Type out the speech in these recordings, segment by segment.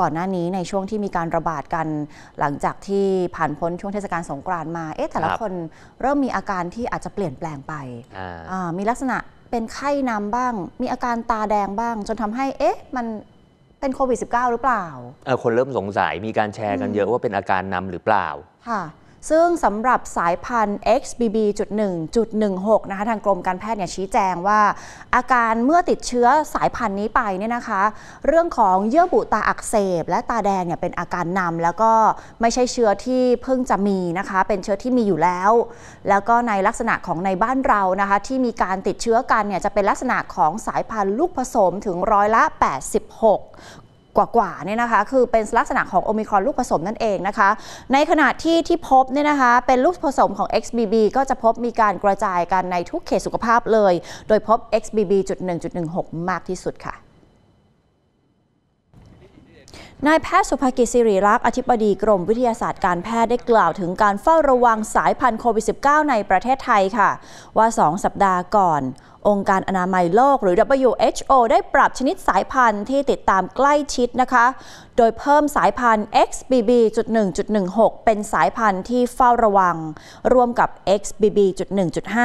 ก่อนหน้านี้ในช่วงที่มีการระบาดกันหลังจากที่ผ่านพ้นช่วงเทศกาลสงกรานต์มา เอ๊ะ แต่ละคนเริ่มมีอาการที่อาจจะเปลี่ยนแปลงไป มีลักษณะเป็นไข้น้ำบ้าง มีอาการตาแดงบ้าง จนทำให้ เอ๊ะ มันเป็นโควิด -19 หรือเปล่า คนเริ่มสงสัย มีการแชร์กันเยอะว่าเป็นอาการนำหรือเปล่าซึ่งสำหรับสายพันธุ์ XBB.1.16 นะคะทางกรมการแพทย์เนี่ยชี้แจงว่า อาการเมื่อติดเชื้อสายพันธุ์นี้ไปเนี่ยนะคะ เรื่องของเยื่อบุตาอักเสบและตาแดงเนี่ยเป็นอาการนำแล้วก็ไม่ใช่เชื้อที่เพิ่งจะมีนะคะเป็นเชื้อที่มีอยู่แล้ว แล้วก็ในลักษณะของในบ้านเรานะคะที่มีการติดเชื้อกันเนี่ย จะเป็นลักษณะของสายพันธุ์ลูกผสมถึงร้อยละ86กว่าๆเนี่ยนะคะคือเป็นลักษณะของโอมิครอนลูกผสมนั่นเองนะคะ ในขณะที่ที่พบเนี่ยนะคะเป็นลูกผสมของ XBB ก็จะพบมีการกระจายกันในทุกเขตสุขภาพเลย โดยพบ XBB.1.16 มากที่สุดค่ะนายแพทย์สุภกิจสิริรักษ์อธิบดีกรมวิทยาศาสตร์การแพทย์ได้กล่าวถึงการเฝ้าระวังสายพันธุ์โควิด -19 ในประเทศไทยค่ะ ว่า 2 สัปดาห์ก่อน องค์การอนามัยโลกหรือ WHO ได้ปรับชนิดสายพันธุ์ที่ติดตามใกล้ชิดนะคะ โดยเพิ่มสายพันธุ์ XBB.1.16 เป็นสายพันธุ์ที่เฝ้าระวัง ร่วมกับ XBB.1.5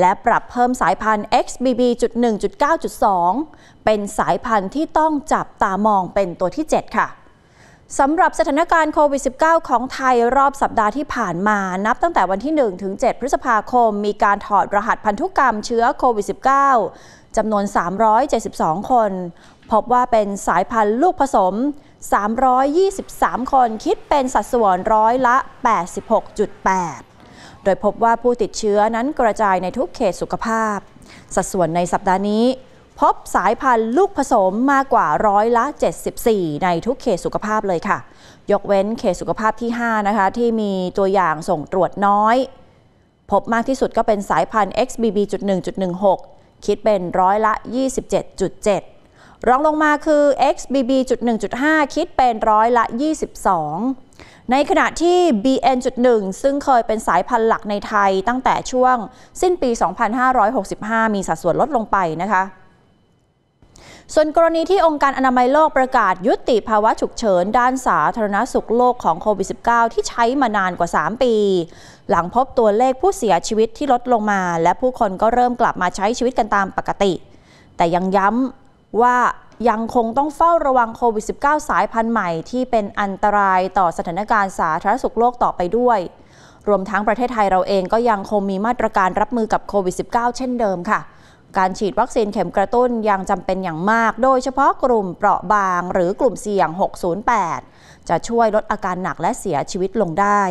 และปรับเพิ่มสายพันธุ์ XBB.1.9.2 เป็นสายพันธุ์ที่ต้องจับตามองเป็นตัวที่ 7 ค่ะ สำหรับสถานการณ์โควิด -19 ของไทยรอบสัปดาห์ที่ผ่านมา นับตั้งแต่วันที่ 1 ถึง 7 พฤษภาคม มีการถอดรหัสพันธุกรรมเชื้อโควิด -19 จำนวน 372 คน พบว่าเป็นสายพันธุ์ลูกผสม 323 คน คิดเป็นสัดส่วนร้อยละ86.8โดยพบว่าผู้ติดเชื้อนั้นกระจายในทุกเขตสุขภาพ สัดส่วนในสัปดาห์นี้ พบสายพันธุ์ลูกผสมมากกว่าร้อยละ 74 ในทุกเขตสุขภาพเลยค่ะ ยกเว้นเขตสุขภาพที่5นะคะที่มีตัวอย่างส่งตรวจน้อย พบมากที่สุดก็เป็นสายพันธุ์ XBB.1.16 คิดเป็นร้อยละ 27.7รองลงมาคือ XBB.1.5 คิดเป็นร้อยละ 22ในขณะที่ BN.1 ซึ่งเคยเป็นสายพันธุ์หลักในไทยตั้งแต่ช่วง สิ้นปี 2565 มีสัดส่วนลดลงไปนะคะ ส่วนกรณีที่องค์การอนามัยโลกประกาศ ยุติภาวะฉุกเฉินด้านสาธารณสุขโลกของโควิด -19 ที่ใช้มานานกว่า 3 ปี หลังพบตัวเลขผู้เสียชีวิตที่ลดลงมา และผู้คนก็เริ่มกลับมาใช้ชีวิตกันตามปกติ แต่ยังย้ำว่ายังคงต้องเฝ้าระวังโควิด -19 สายพันธุ์ใหม่ ที่เป็นอันตรายต่อสถานการณ์สาธารณสุขโลกต่อไปด้วย รวมทั้งประเทศไทยเราเองก็ยังคงมีมาตรการรับมือกับโควิด -19 เช่นเดิมค่ะ การฉีดวัคซีนเข็มกระตุ้นยังจำเป็นอย่างมาก โดยเฉพาะกลุ่มเปราะบางหรือกลุ่มเสี่ยง 608 จะช่วยลดอาการหนักและเสียชีวิตลงได้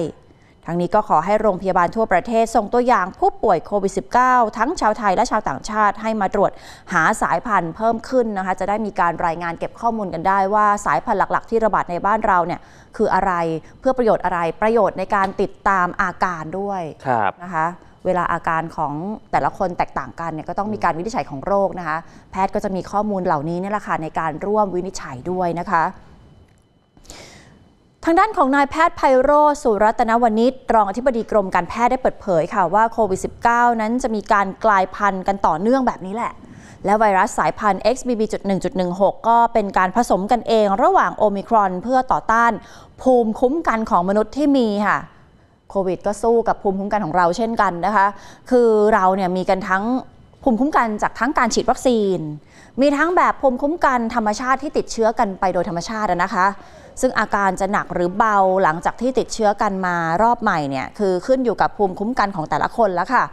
ทั้งนี้ก็ขอให้โรงพยาบาลทั่วประเทศส่งตัวอย่างผู้ป่วยโควิด -19 ทั้งชาวไทยและชาวต่างชาติ ให้มาตรวจหาสายพันธุ์เพิ่มขึ้นนะคะจะได้มีการรายงานเก็บข้อมูลกันได้ว่า สายพันธุ์หลักๆที่ระบาดในบ้านเราเนี่ยคืออะไรเพื่อประโยชน์อะไรประโยชน์ในการติดตามอาการด้วยนะคะเวลาอาการของแต่ละคนแตกต่างกันเนี่ยก็ต้องมีการวินิจฉัยของโรคนะคะ แพทย์ก็จะมีข้อมูลเหล่านี้นี่แหละค่ะในการร่วมวินิจฉัยด้วยนะคะทางด้านของนายแพทย์ไพโรสุรัตนวณิชรองอธิบดีกรมการแพทย์ได้เปิดเผยค่ะว่าโควิด -19 นั้นจะมีการกลายพันธุ์กันต่อเนื่องแบบนี้แหละ และไวรัสสายพันธุ์ XBB.1.16 ก็เป็นการผสมกันเองระหว่างโอมิครอนเพื่อต่อต้านภูมิคุ้มกันของมนุษย์ที่มีค่ะ โควิดก็สู้กับภูมิคุ้มกันของเราเช่นกันนะคะคือเราเนี่ยมีกันทั้งภูมิคุ้มกันจากทั้งการฉีดวัคซีน มีทั้งแบบภูมิคุ้มกันธรรมชาติที่ติดเชื้อกันไปโดยธรรมชาตินะคะ ซึ่งอาการจะหนักหรือเบาหลังจากที่ติดเชื้อกันมารอบใหม่เนี่ยคือขึ้นอยู่กับภูมิคุ้มกันของแต่ละคนแล้วค่ะ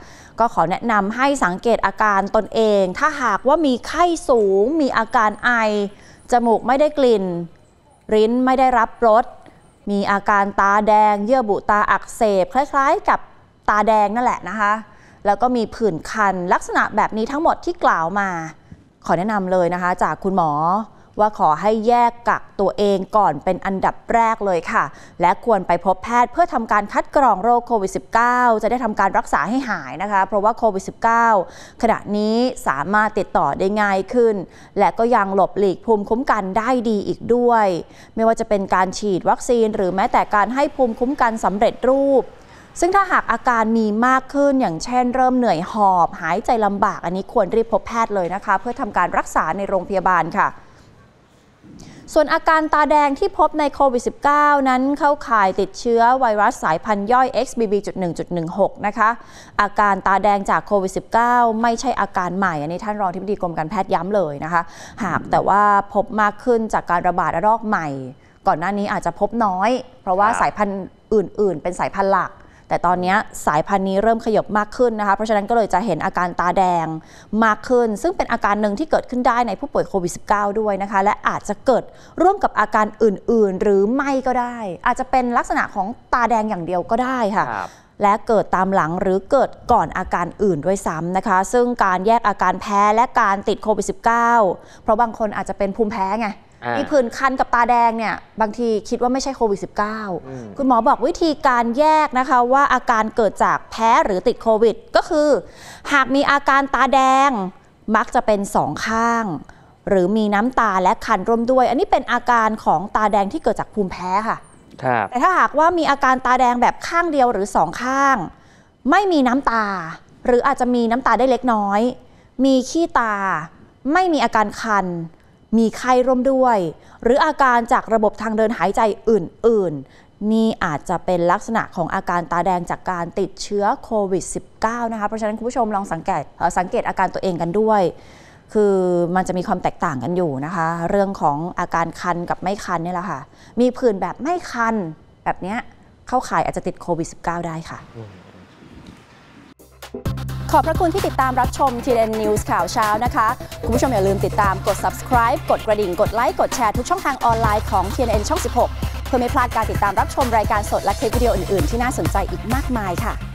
ก็ขอแนะนำให้สังเกตอาการตนเอง ถ้าหากว่ามีไข้สูง มีอาการไอ จมูกไม่ได้กลิ่น ริ้นไม่ได้รับรส มีอาการตาแดง เยื่อบุตาอักเสบคล้ายๆ กับตาแดงนั่นแหละนะคะแล้วก็มีผื่นคันลักษณะแบบนี้ทั้งหมดที่กล่าวมา ขอแนะนำเลยนะคะ จากคุณหมอว่าขอให้แยกกักตัวเองก่อนเป็นอันดับแรกเลยค่ะและควรไปพบแพทย์เพื่อทำการคัดกรองโรคโควิด -19 จะได้ทำการรักษาให้หายนะคะเพราะว่าโควิด -19 ขณะนี้สามารถติดต่อได้ง่ายขึ้น และก็ยังหลบหลีกภูมิคุ้มกันได้ดีอีกด้วย ไม่ว่าจะเป็นการฉีดวัคซีน หรือแม้แต่การให้ภูมิคุ้มกันสำเร็จรูปซึ่งถ้าหากอาการมีมากขึ้นอย่างเช่นเริ่มเหนื่อยหอบหายใจลำบากอันนี้ควรรีบพบแพทย์เลยนะคะ เพื่อทำการรักษาในโรงพยาบาลค่ะ ส่วนอาการตาแดงที่พบในโควิด -19 นั้นเข้าข่ายติดเชื้อไวรัสสายพันธุ์ย่อย XBB.1.16 นะคะอาการตาแดงจากโควิด -19 ไม่ใช่อาการใหม่ อันนี้ท่านรองทิบดีกรมการแพทย์ย้ำเลยนะคะหากแต่ว่าพบมากขึ้นจากการระบาดระลอกใหม่ ก่อนหน้านี้อาจจะพบน้อย เพราะว่าสายพันธุ์อื่น ๆ เป็นสายพันธุ์หลักแต่ตอนนี้สายพันธุ์นี้เริ่มขยบมากขึ้นนะคะ เพราะฉะนั้นก็เลยจะเห็นอาการตาแดงมากขึ้น ซึ่งเป็นอาการหนึ่งที่เกิดขึ้นได้ในผู้ป่วยโควิด -19 ด้วยนะคะ และอาจจะเกิดร่วมกับอาการอื่น ๆ หรือไม่ก็ได้ อาจจะเป็นลักษณะของตาแดงอย่างเดียวก็ได้ค่ะ และเกิดตามหลังหรือเกิดก่อนอาการอื่นด้วยซ้ำนะคะ ซึ่งการแยกอาการแพ้และการติดโควิด -19 เพราะบางคนอาจจะเป็นภูมิแพ้ไงมีผื่นคันกับตาแดงเนี่ยบางทีคิดว่าไม่ใช่โควิด -19 คุณหมอบอกวิธีการแยกนะคะว่าอาการเกิดจากแพ้หรือติดโควิดก็คือ หากมีอาการตาแดงมักจะเป็นสองข้าง หรือมีน้ำตาและคันร่วมด้วย อันนี้เป็นอาการของตาแดงที่เกิดจากภูมิแพ้ค่ะแต่ถ้าหากว่ามีอาการตาแดงแบบข้างเดียวหรือสองข้าง ไม่มีน้ำตา หรืออาจจะมีน้ำตาได้เล็กน้อย มีขี้ตา ไม่มีอาการคันมีไข้ร่วมด้วย หรืออาการจากระบบทางเดินหายใจอื่นๆนี่อาจจะเป็นลักษณะของอาการตาแดงจากการติดเชื้อโควิด -19 นะคะเพราะฉะนั้นคุณผู้ชมลองสังเกตสังเกตอาการตัวเองกันด้วย คือมันจะมีความแตกต่างกันอยู่นะคะ เรื่องของอาการคันกับไม่คันนี่แหละค่ะมีผื่นแบบไม่คันแบบนี้เข้าข่ายอาจจะติดโควิด -19 ได้ค่ะ Thank you. ขอบพระคุณที่ติดตามรับชมทีเดดนิวส์ข่าวเช้านะคะ คุณผู้ชมอย่าลืมติดตามกด subscribe กดกระดิ่งกดไลค์กดแชร์ทุกช่องทางออนไลน์ของ t ็ n ช่อง 16 เพื่อไม่พลาดการติดตามรับชมรายการสดและคลิปวิดีโออื่นๆที่น่าสนใจอีกมากมายค่ะ